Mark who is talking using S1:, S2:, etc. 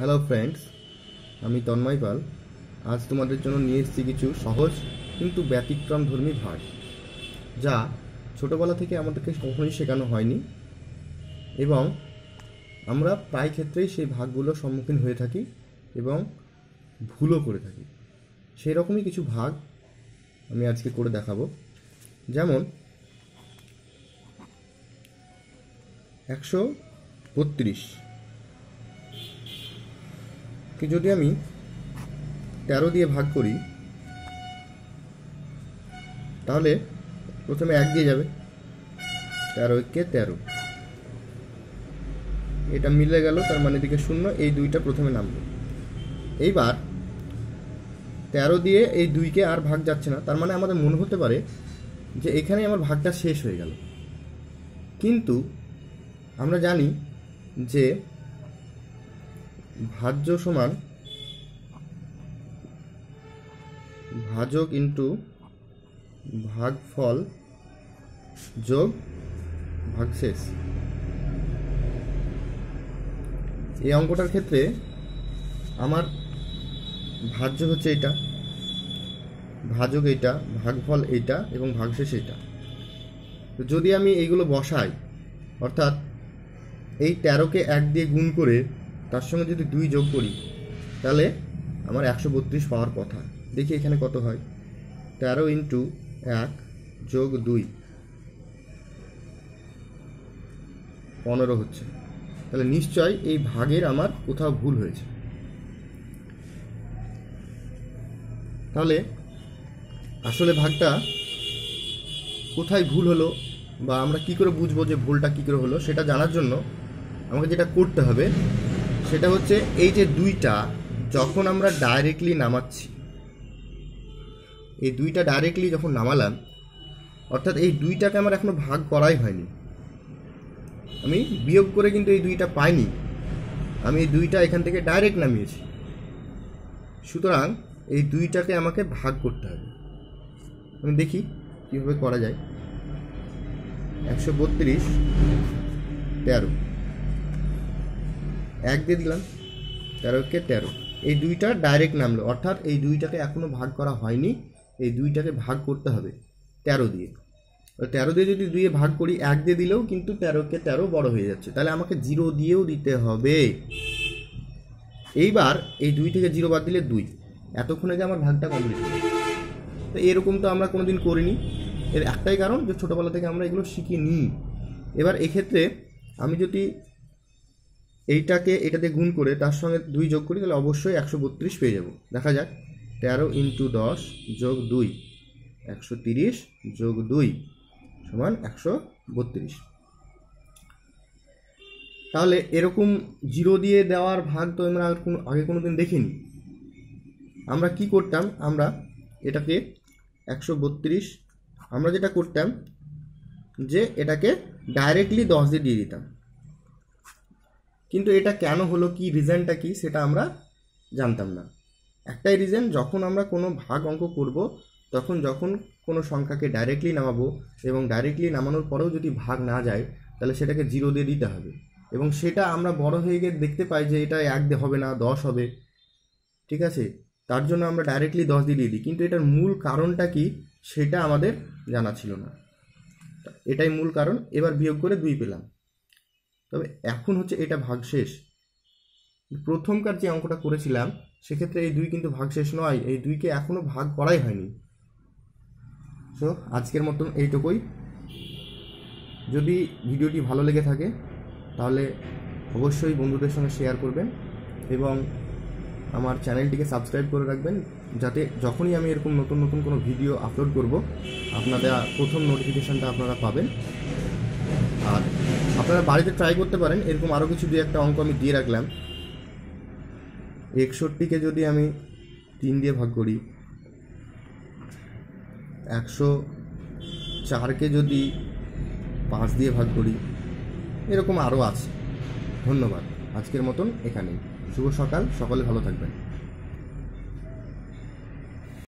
S1: hello friends আমি তন্ময় পাল আজ তোমাদের জন্য নিয়ে এসেছি কিছু সহজ কিন্তু ব্যতিক্রম ধর্মী ভাগ যা ছোটোবেলা থেকে আমাদেরকে কখনোই শেখানো হয়নি এবং আমরা প্রায় ক্ষেত্রেই সেই ভাগগুলোর সম্মুখীন হয়ে থাকি এবং ভুলও করে থাকি সেই রকমই কিছু ভাগ আমি আজকে করে দেখাবো যেমন একশো বত্রিশ কি যদি আমি তেরো দিয়ে ভাগ করি তাহলে প্রথমে এক দিয়ে যাবে তেরো কে তেরো এটা মিলে গেল তার মানে দিকে শূন্য এই দুইটা প্রথমে নামবে এইবার তেরো দিয়ে এই দুইকে আর ভাগ যাচ্ছে না তার মানে আমাদের মনে হতে পারে যে এখানে আমার ভাগটা শেষ হয়ে গেল কিন্তু আমরা জানি যে ভাজ্য সমান ভাজক ইন্টু ভাগফল যোগ ভাগশেষ এই অঙ্কটার ক্ষেত্রে আমার ভাজ্য হচ্ছে এটা ভাজক এইটা ভাগফল এইটা এবং ভাগশেষ এইটা যদি আমি এইগুলো বসাই অর্থাৎ এই তেরোকে এক দিয়ে গুণ করে তার সঙ্গে যদি দুই যোগ করি তাহলে আমার একশো বত্রিশ পাওয়ার কথা দেখি এখানে কত হয় তেরো ইন্টু এক যোগ দুই পনেরো হচ্ছে তাহলে নিশ্চয় এই ভাগের আমার কোথাও ভুল হয়েছে তাহলে আসলে ভাগটা কোথায় ভুল হলো বা আমরা কি করে বুঝবো যে ভুলটা কী করে হলো সেটা জানার জন্য আমাকে যেটা করতে হবে সেটা হচ্ছে এই যে দুইটা যখন আমরা ডাইরেক্টলি নামাচ্ছি এই দুইটা ডাইরেক্টলি যখন নামালাম অর্থাৎ এই দুইটাকে আমার এখনও ভাগ করাই হয়নি আমি বিয়োগ করে কিন্তু এই দুইটা পাইনি আমি এই দুইটা এখান থেকে ডাইরেক্ট নামিয়েছি সুতরাং এই দুইটাকে আমাকে ভাগ করতে হবে আমি দেখি কীভাবে করা যায় একশো বত্রিশ তেরো এক দিয়ে দিলাম তেরোকে তেরো এই দুইটা ডাইরেক্ট নামলো অর্থাৎ এই দুইটাকে এখনও ভাগ করা হয়নি এই দুইটাকে ভাগ করতে হবে তেরো দিয়ে তেরো দিয়ে যদি দুইয়ে ভাগ করি এক দিয়ে দিলেও কিন্তু তেরোকে তেরো বড় হয়ে যাচ্ছে তাহলে আমাকে জিরো দিয়েও দিতে হবে এইবার এই দুই থেকে জিরো বাদ দিলে দুই এতক্ষণে যে আমার ভাগটা কমপ্লিট হয়ে তো এরকম তো আমরা কোনো দিন করিনি এর একটাই কারণ যে ছোটোবেলা থেকে আমরা এগুলো শিখিনি এবার এক্ষেত্রে আমি যদি এইটাকে এটা দিয়ে গুণ করে তার সঙ্গে দুই যোগ করি তাহলে অবশ্যই একশো বত্রিশ পেয়ে যাবো দেখা যাক তেরো ইন্টু দশ যোগ দুই একশো তিরিশ যোগ দুই সমান একশো বত্রিশ তাহলে এরকম জিরো দিয়ে দেওয়ার ভাগ তো আমরা আগে কোনো দিন দেখিনি আমরা কি করতাম আমরা এটাকে একশো বত্রিশ আমরা যেটা করতাম যে এটাকে ডাইরেক্টলি দশ দিয়ে দিয়ে দিতাম কিন্তু এটা কেন হলো কি রিজনটা কি সেটা আমরা জানতাম না একটাই রিজন যখন আমরা কোনো ভাগ অঙ্ক করব তখন যখন কোনো সংখ্যাকে ডাইরেক্টলি নামাবো এবং ডাইরেক্টলি নামানোর পরেও যদি ভাগ না যায় তাহলে সেটাকে জিরো দিয়ে দিতে হবে এবং সেটা আমরা বড় হয়ে গিয়ে দেখতে পাই যে এটা এক দিয়ে হবে না দশ হবে ঠিক আছে তার জন্য আমরা ডাইরেক্টলি দশ দিয়ে দিয়ে দিই কিন্তু এটার মূল কারণটা কি সেটা আমাদের জানা ছিল না এটাই মূল কারণ এবার বিয়োগ করে দুই পেলাম তবে এখন হচ্ছে এটা ভাগশেষ প্রথমকার যে অঙ্কটা করেছিলাম সেক্ষেত্রে এই দুই কিন্তু ভাগশেষ নয় এই দুইকে এখনও ভাগ করাই হয়নি সো আজকের মতন এইটুকুই যদি ভিডিওটি ভালো লেগে থাকে তাহলে অবশ্যই বন্ধুদের সঙ্গে শেয়ার করবেন এবং আমার চ্যানেলটিকে সাবস্ক্রাইব করে রাখবেন যাতে যখনই আমি এরকম নতুন নতুন কোনো ভিডিও আপলোড করব আপনারা প্রথম নোটিফিকেশানটা আপনারা পাবেন আর আপনারা বাড়িতে ট্রাই করতে পারেন এরকম আরও কিছু দিয়ে একটা অঙ্ক আমি দিয়ে রাখলাম একষট্টিকে যদি আমি তিন দিয়ে ভাগ করি একশো চারকে যদি পাঁচ দিয়ে ভাগ করি এরকম আরও আছে ধন্যবাদ আজকের মতন এখানেই শুভ সকাল সকলে ভালো থাকবেন